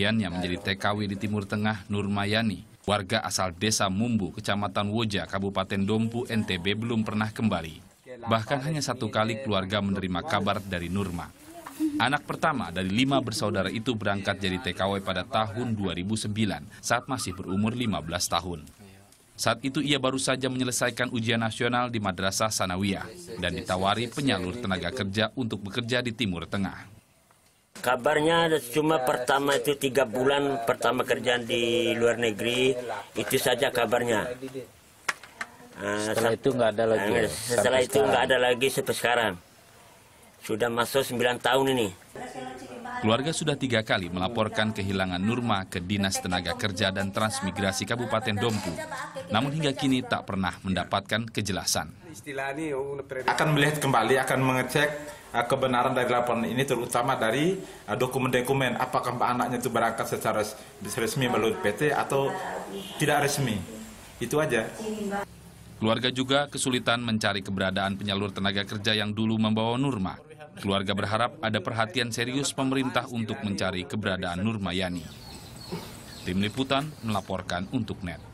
yang menjadi TKW di Timur Tengah Nurmayani, warga asal desa Mumbu, kecamatan Woja, Kabupaten Dompu, NTB belum pernah kembali. Bahkan hanya satu kali keluarga menerima kabar dari Nurma. Anak pertama dari lima bersaudara itu berangkat jadi TKW pada tahun 2009 saat masih berumur 15 tahun. Saat itu ia baru saja menyelesaikan ujian nasional di Madrasah Sanawiyah dan ditawari penyalur tenaga kerja untuk bekerja di Timur Tengah. Kabarnya cuma pertama itu tiga bulan pertama kerjaan di luar negeri, itu saja kabarnya. Ah, setelah itu nggak ada lagi. Ah, ya? setelah itu nggak ada lagi seperti sekarang. Sudah masuk sembilan tahun ini. Keluarga sudah tiga kali melaporkan kehilangan Nurma ke Dinas Tenaga Kerja dan Transmigrasi Kabupaten Dompu. Namun hingga kini tak pernah mendapatkan kejelasan. Akan melihat kembali, akan mengecek Eh, kebenaran dari laporan ini terutama dari eh, dokumen-dokumen apakah anaknya itu berangkat secara resmi melalui PT atau tidak resmi. Itu aja. Keluarga juga kesulitan mencari keberadaan penyalur tenaga kerja yang dulu membawa Nurma. Keluarga berharap ada perhatian serius pemerintah untuk mencari keberadaan Nurmayani. Tim Liputan melaporkan untuk NET.